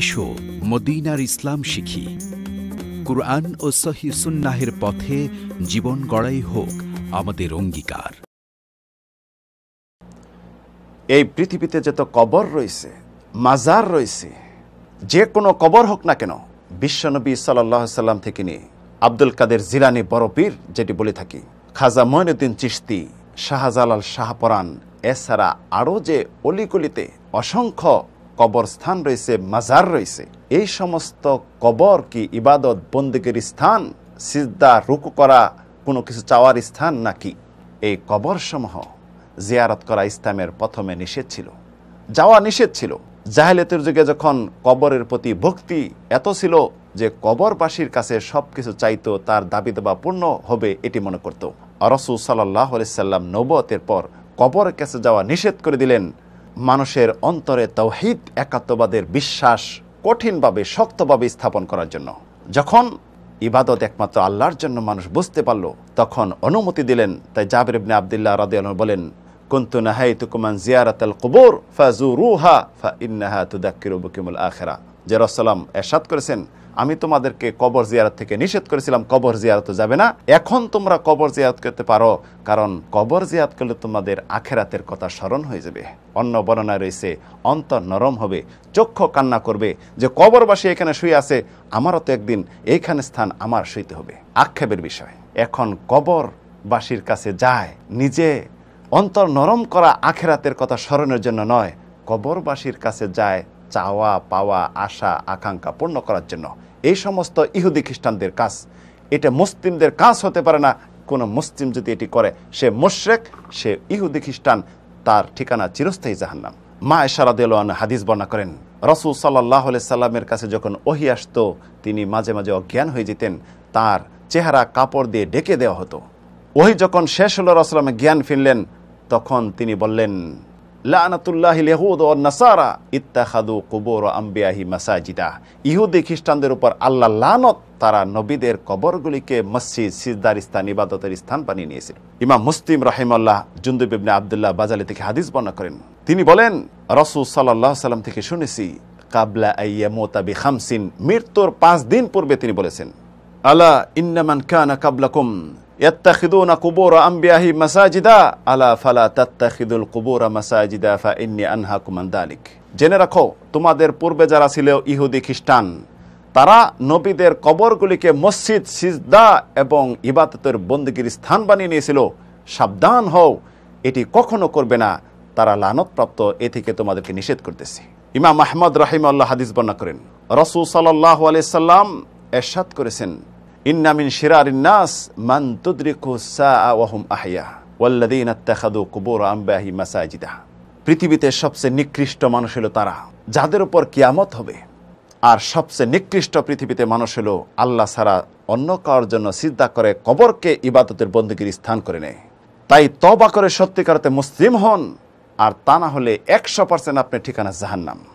এসো মদিনার ইসলাম শিখি কুরআন ও সহি সুন্নাহের পথে জীবন গড়াই হোক আমাদের অঙ্গীকার এই পৃথিবীতে যত কবর রয়েছে মাজার রয়েছে যে কোনো কবর হোক না কেন বিশ্বনবী সাল্লাহ সাল্লাম থেকে নিয়ে আব্দুল কাদের জিলানি বরপীর যেটি বলে থাকি খাজা মইনুদ্দিন চিস্তি শাহজালাল শাহপরাণ এছাড়া আরও যে অলিগুলিতে অসংখ্য কবরস্থান রয়েছে মাজার রয়েছে এই সমস্ত কবর কি ইবাদত বন্দীগীর স্থান সিদ্ধা রুকু করা কোনো কিছু চাওয়ার স্থান নাকি এই কবরসমূহ জিয়ারত করা ইসলামের প্রথমে নিষেধ ছিল যাওয়া নিষেধ ছিল জাহেলেতের যুগে যখন কবরের প্রতি ভক্তি এত ছিল যে কবরবাসীর কাছে সব কিছু চাইতো তার দাবি দেওয়া পূর্ণ হবে এটি মনে করত রসুল সাল্লাহ সাল্লাম নবতের পর কবর কাছে যাওয়া নিষেধ করে দিলেন মানুষের অন্তরে তৌহিদ একাত্মবাদের বিশ্বাস কঠিনভাবে শক্তভাবে স্থাপন করার জন্য যখন ইবাদত একমাত্র আল্লাহর জন্য মানুষ বুঝতে পারল তখন অনুমতি দিলেন তাই জাবির ইবনে আবদুল্লাহ রাদ বলেন কুন্তু নাহাই তুকুমান জিয়ারাত আল কুবুর ফাজু রুহা ফা ইন্নাহা তুদাক্কির বুকিমুল আখেরা জেরসালাম এরশাদ করেছেন আমি তোমাদেরকে কবর জিয়ারত থেকে নিষেধ করেছিলাম কবর জিয়ারত যাবে না এখন তোমরা কবর জিয়ারত করতে পারো কারণ কবর জিয়াত করলে তোমাদের আখেরাতের কথা স্মরণ হয়ে যাবে অন্য বর্ণনা রয়েছে অন্তর নরম হবে চক্ষু কান্না করবে যে কবরবাসী এখানে শুয়ে আছে আমারও তো একদিন এইখানে স্থান আমার শুইতে হবে আক্ষেপের বিষয় এখন কবরবাসীর কাছে যায় নিজে অন্তর নরম করা আখেরাতের কথা স্মরণের জন্য নয় কবরবাসীর কাছে যায় চাওয়া পাওয়া আশা আকাঙ্ক্ষা পূর্ণ করার জন্য এই সমস্ত ইহুদি খ্রিস্টানদের কাজ এটা মুসলিমদের কাজ হতে পারে না কোন মুসলিম যদি এটি করে সে মোশরেক সে ইহুদি খ্রিস্টান তার ঠিকানা চিরস্থায়ী জাহান্নাম মা এশারাদেলোয়ান হাদিস বর্ণনা করেন রসুল সাল্লাহ সাল্লামের কাছে যখন ওহি আসতো তিনি মাঝে মাঝে অজ্ঞান হয়ে যেতেন তার চেহারা কাপড় দিয়ে ডেকে দেওয়া হতো ওহি যখন শেষ হল রসলামে জ্ঞান ফিরলেন তখন তিনি বললেন লানাতুল্লাহ লেহুদ ও নাসারা ইত্তাহাদু কুবর আম্বিয়াহি মাসাজিদা ইহুদি খ্রিস্টানদের উপর আল্লাহ লানত তারা নবীদের কবরগুলিকে মসজিদ সিজদার স্থান ইবাদতের স্থান বানিয়ে নিয়েছে ইমাম মুসলিম রাহিমাল্লাহ জুন্দুব ইবনে আবদুল্লাহ বাজালি থেকে হাদিস বর্ণনা করেন তিনি বলেন রসুল সাল্লাহ সাল্লাম থেকে শুনেছি কাবলা আইয়া মোতাবি খামসিন মৃত্যুর পাঁচ দিন পূর্বে তিনি বলেছেন আলা ইন্নামান কানা কাবলাকুম ইয়াত্তাখিদুনা কুবুরা আম্বিয়াহি মাসাজিদা আলা ফালা তাত্তাখিদুল কুবুরা মাসাজিদা ফা ইন্নি আনহা কুমান দালিক জেনে রাখো তোমাদের পূর্বে যারা ছিল ইহুদি খ্রিস্টান তারা নবীদের কবরগুলিকে মসজিদ সিজদা এবং ইবাদতের বন্দীগীর স্থান বানিয়ে নিয়েছিল সাবধান হও এটি কখনো করবে না তারা লানতপ্রাপ্ত এ থেকে তোমাদেরকে নিষেধ করতেছে ইমাম আহমদ রাহিমাল্লাহ হাদিস বর্ণনা করেন রসুল সাল্লাহ আলিয়াল্লাম এরশাদ করেছেন ইন্নামিন শিরার মান তুদ্রিকু সাহম আহিয়া ওয়াল্লাদিন আত্মাখাদু কুবুর আম্বাহি মাসাজিদা পৃথিবীতে সবচেয়ে নিকৃষ্ট মানুষ হলো তারা যাদের উপর কিয়ামত হবে আর সবচেয়ে নিকৃষ্ট পৃথিবীতে মানুষ হলো আল্লাহ ছাড়া অন্য কারোর জন্য সিদ্ধা করে কবরকে ইবাদতের বন্দুকির স্থান করে নেয় তাই তবা করে সত্যিকারতে মুসলিম হন আর তা না হলে একশো পার্সেন্ট আপনি ঠিকানা জাহান্নাম